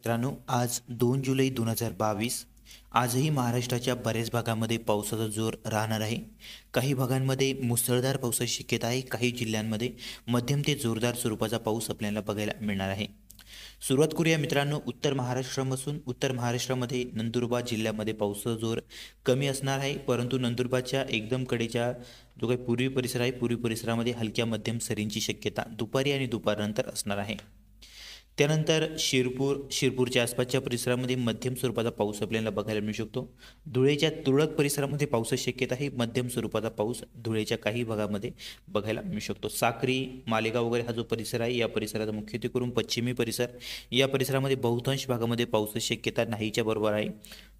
मित्रांनो आज दोन जुलै दोन हजार बावीस आजही महाराष्ट्राच्या बऱ्याच भागामध्ये पावसाचा जोर राहणार आहे काही भागांमध्ये मुसळधार पावसाची शक्यता आहे काही जिल्ह्यांमध्ये मध्यम ते जोरदार स्वरूपाचा पाऊस आपल्याला बघायला मिळणार आहे सुरुवात करूया मित्रांनो उत्तर महाराष्ट्रापासून उत्तर महाराष्ट्रामध्ये नंदुरबार जिल्ह्यामध्ये पावसाचा जोर कमी असणार आहे परंतु नंदुरबारच्या एकदम कडेच्या जो काही पूर्वी परिसर आहे पूर्वी परिसरामध्ये हलक्या मध्यम सरींची शक्यता दुपारी आणि दुपारनंतर असणार आहे त्यानंतर शिरपूर शिरपूरच्या आसपासच्या परिसरामध्ये मध्यम स्वरूपाचा पाऊस आपल्याला बघायला मिळू शकतो धुळेच्या तुरळक परिसरामध्ये पाऊस शक्यता आहे मध्यम स्वरूपाचा पाऊस धुळेच्या काही भागामध्ये बघायला मिळू शकतो साक्री मालेगाव वगैरे हा जो परिसर आहे या परिसराचा मुख्यत्वे करून पश्चिमी परिसर या परिसरामध्ये बहुतांश भागामध्ये पाऊस शक्यता नाहीच्या बरोबर आहे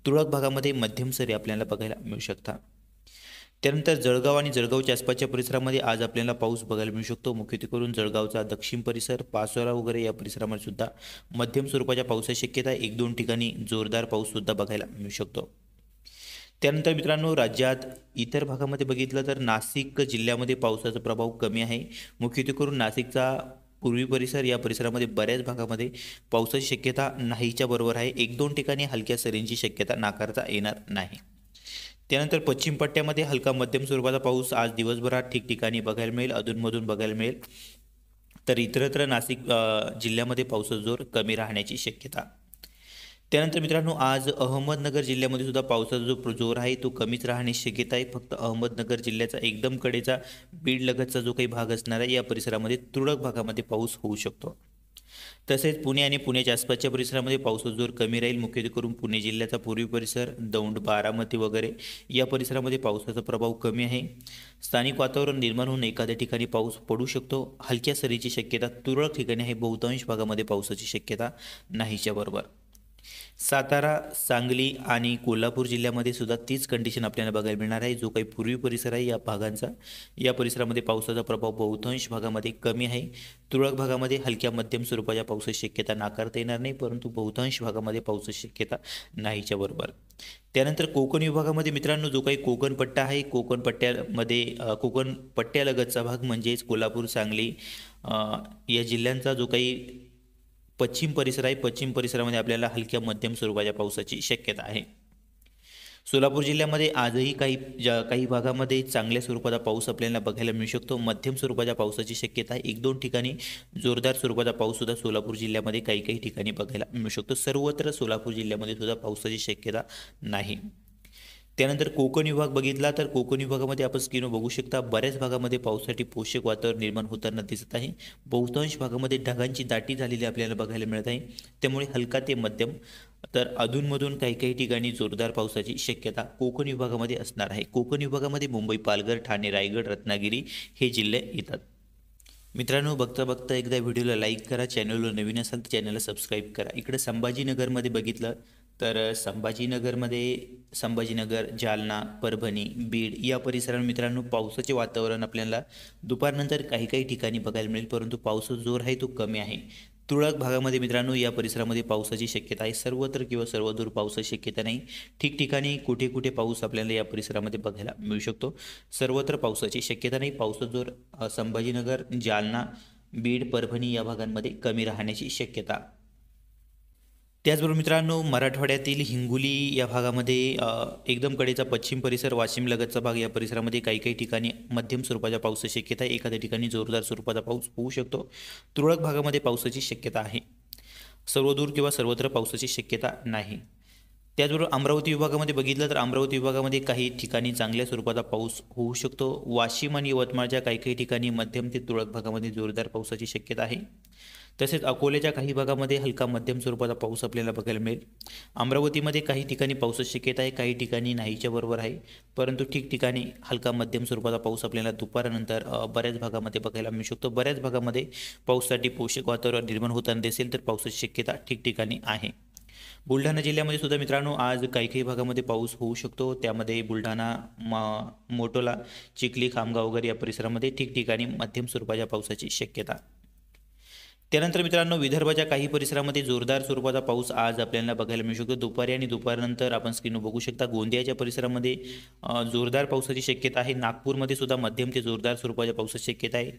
तुरळक भागामध्ये मध्यम सरी आपल्याला बघायला मिळू शकतात त्यानंतर जळगाव आणि जळगावच्या आसपासच्या परिसरामध्ये आज आपल्याला पाऊस बघायला मिळू शकतो मुख्यत्वे करून जळगावचा दक्षिण परिसर पासोरा वगैरे या परिसरामध्ये सुद्धा मध्यम स्वरूपाच्या पावसाची शक्यता एक दोन ठिकाणी जोरदार पाऊस सुद्धा बघायला मिळू शकतो त्यानंतर मित्रांनो राज्यात इतर भागामध्ये बघितलं तर नाशिक जिल्ह्यामध्ये पावसाचा प्रभाव कमी आहे मुख्यत्वे करून नाशिकचा पूर्वी परिसर या परिसरामध्ये बऱ्याच भागामध्ये पावसाची शक्यता नाहीच्या बरोबर आहे एक दोन ठिकाणी हलक्या सरींची शक्यता नाकारता येणार नाही त्यानंतर पश्चिम पट्ट्यामध्ये हलका मध्यम स्वरूपाचा पाऊस आज दिवसभरात ठिकठिकाणी बघायला मिळेल अधूनमधून बघायला मिळेल तर इतरत्र नाशिक जिल्ह्यामध्ये पावसाचा जोर कमी राहण्याची शक्यता त्यानंतर मित्रांनो आज अहमदनगर जिल्ह्यामध्ये सुद्धा पावसाचा जो जोर आहे तो कमीच राहण्याची शक्यता आहे फक्त अहमदनगर जिल्ह्याचा एकदम कडेचा बीड लगतचा जो काही भाग असणार आहे या परिसरामध्ये तुरळक भागामध्ये पाऊस होऊ शकतो तसेच पुणे आणि पुण्याच्या आसपासच्या परिसरामध्ये पावसाचा जोर कमी राहील मुख्यत्वे करून पुणे जिल्ह्याचा पूर्वी परिसर दौंड बारामती वगैरे या परिसरामध्ये पावसाचा प्रभाव कमी आहे स्थानिक वातावरण निर्माण होऊन एखाद्या ठिकाणी पाऊस पडू शकतो हलक्या सरीची शक्यता तुरळक ठिकाणी आहे बहुतांश भागामध्ये पावसाची शक्यता नाहीच्या बरोबर सातारा सांगली आणि कोल्हापूर जिल्ह्यामध्ये सुद्धा तीच कंडिशन आपल्याला बघायला मिळणार आहे जो काही पूर्वी परिसर आहे या भागांचा या परिसरामध्ये पावसाचा प्रभाव बहुतांश भागामध्ये कमी आहे तुरळक भागामध्ये हलक्या मध्यम स्वरूपाच्या पावसाची शक्यता नाकारता येणार नाही परंतु बहुतांश भागामध्ये पावसाची शक्यता नाहीच्या बरोबर त्यानंतर कोकण विभागामध्ये मित्रांनो जो काही कोकण पट्टा आहे कोकण पट्ट्यामध्ये कोकण पट्ट्यालगतचा भाग म्हणजेच कोल्हापूर सांगली या जिल्ह्यांचा जो काही पश्चिम परिसर आहे पश्चिम परिसरामध्ये आपल्याला हलक्या मध्यम स्वरूपाच्या पावसाची शक्यता आहे सोलापूर जिल्ह्यामध्ये आजही काही ज्या काही भागामध्ये चांगल्या स्वरूपाचा पाऊस आपल्याला बघायला मिळू शकतो मध्यम स्वरूपाच्या पावसाची शक्यता आहे एक दोन ठिकाणी जोरदार स्वरूपाचा पाऊससुद्धा सोलापूर जिल्ह्यामध्ये काही काही ठिकाणी बघायला मिळू शकतो सर्वत्र सोलापूर जिल्ह्यामध्ये सुद्धा पावसाची शक्यता नाही त्यानंतर कोकण विभाग बघितला तर कोकण विभागामध्ये आपण स्किन बघू शकता बऱ्याच भागामध्ये पावसासाठी पोषक वातावरण निर्माण होताना दिसत आहे बहुतांश भागामध्ये ढगांची दाटी झालेली आपल्याला बघायला मिळत आहे त्यामुळे हलका ते मध्यम तर अधूनमधून काही काही ठिकाणी जोरदार पावसाची शक्यता कोकण विभागामध्ये असणार आहे कोकण विभागामध्ये मुंबई पालघर ठाणे रायगड रत्नागिरी हे जिल्हे येतात मित्रांनो बघता बघता एकदा व्हिडिओला लाईक करा चॅनलवर नवीन असाल तर चॅनलला सबस्क्राईब करा इकडे संभाजीनगरमध्ये बघितलं तर संभाजीनगरमध्ये संभाजीनगर जालना परभणी बीड या परिसरात मित्रांनो पावसाचे वातावरण आपल्याला दुपारनंतर काही काही ठिकाणी बघायला मिळेल परंतु पाऊस जोर आहे तो कमी आहे तुळक भागामध्ये मित्रांनो या परिसरामध्ये पावसाची शक्यता आहे सर्वत्र किंवा सर्वदूर पावसाची शक्यता नाही ठिकठिकाणी कुठे कुठे पाऊस आपल्याला या परिसरामध्ये बघायला मिळू शकतो सर्वत्र पावसाची शक्यता नाही पाऊस जोर संभाजीनगर जालना बीड परभणी या भागांमध्ये कमी राहण्याची शक्यता त्याचबरोबर मित्रांनो मराठवाड्यातील हिंगोली या भागामध्ये एकदम कडेचा पश्चिम परिसर वाशिम लगतचा भाग या परिसरामध्ये काही काही ठिकाणी मध्यम स्वरूपाच्या पावसाची शक्यता आहे एखाद्या ठिकाणी जोरदार स्वरूपाचा पाऊस होऊ शकतो तुरळक भागामध्ये पावसाची शक्यता आहे सर्वदूर किंवा सर्वत्र पावसाची शक्यता नाही त्याचबरोबर अमरावती विभागामध्ये बघितलं तर अमरावती विभागामध्ये काही ठिकाणी चांगल्या स्वरूपाचा पाऊस होऊ शकतो वाशिम आणि यवतमाळच्या काही काही ठिकाणी मध्यम ते तुरळक भागामध्ये जोरदार पावसाची शक्यता आहे तसेच अकोल्याच्या काही भागामध्ये हलका मध्यम स्वरूपाचा पाऊस आपल्याला बघायला मिळेल अमरावतीमध्ये काही ठिकाणी पाऊस शक्यता आहे काही ठिकाणी नाहीच्या बरोबर आहे परंतु ठिकठिकाणी हलका मध्यम स्वरूपाचा पाऊस आपल्याला दुपारनंतर बऱ्याच भागामध्ये बघायला मिळू शकतो बऱ्याच भागामध्ये पाऊससाठी पोषक वातावरण निर्माण होताना दिसेल तर पावसाची शक्यता ठिकठिकाणी आहे बुलढाणा जिल्ह्यामध्ये सुद्धा मित्रांनो आज काही काही भागामध्ये पाऊस होऊ शकतो त्यामध्ये बुलढाणा मोटोला चिखली खामगाव वगैरे या परिसरामध्ये ठिकठिकाणी मध्यम स्वरूपाच्या पावसाची शक्यता त्यानंतर मित्रांनो विदर्भाच्या काही परिसरामध्ये जोरदार स्वरूपाचा पाऊस आज आपल्याला बघायला मिळू शकतो दुपारी आणि दुपारनंतर आपण स्क्रीनवर बघू शकता गोंदियाच्या परिसरामध्ये जोरदार पावसाची शक्यता आहे नागपूरमध्ये सुद्धा मध्यम ते जोरदार स्वरूपाच्या पावसाची शक्यता आहे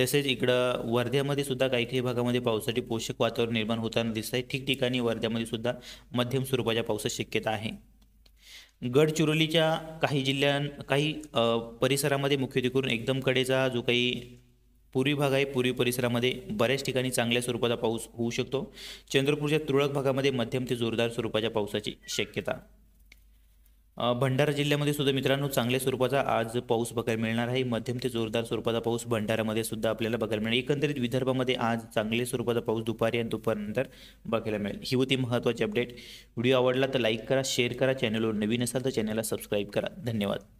तसेच इकडं वर्ध्यामध्ये सुद्धा काही काही भागामध्ये पावसासाठी पोषक वातावरण निर्माण होताना दिसत आहे ठिकठिकाणी वर्ध्यामध्ये सुद्धा मध्यम स्वरूपाच्या पावसाची शक्यता आहे गडचिरोलीच्या काही जिल्ह्यां काही परिसरामध्ये मुख्यत्वे करून एकदम कडेचा जो काही पूर्वी भाग आहे पूर्वी परिसरामध्ये बऱ्याच ठिकाणी चांगल्या स्वरूपाचा पाऊस होऊ शकतो चंद्रपूरच्या तुरळक भागामध्ये मध्यम ते जोरदार स्वरूपाच्या पावसाची शक्यता भंडारा जिल्ह्यामध्ये सुद्धा मित्रांनो चांगल्या स्वरूपाचा आज पाऊस बघायला मिळणार आहे मध्यम ते जोरदार स्वरूपाचा पाऊस भंडाऱ्यामध्ये सुद्धा आपल्याला बघायला मिळेल एकंदरीत विदर्भामध्ये आज चांगल्या स्वरूपाचा पाऊस दुपारी आणि दुपारनंतर बघायला मिळेल ही होती महत्त्वाची अपडेट व्हिडिओ आवडला तर लाईक करा शेअर करा चॅनलवर नवीन असाल तर चॅनलला सबस्क्राईब करा धन्यवाद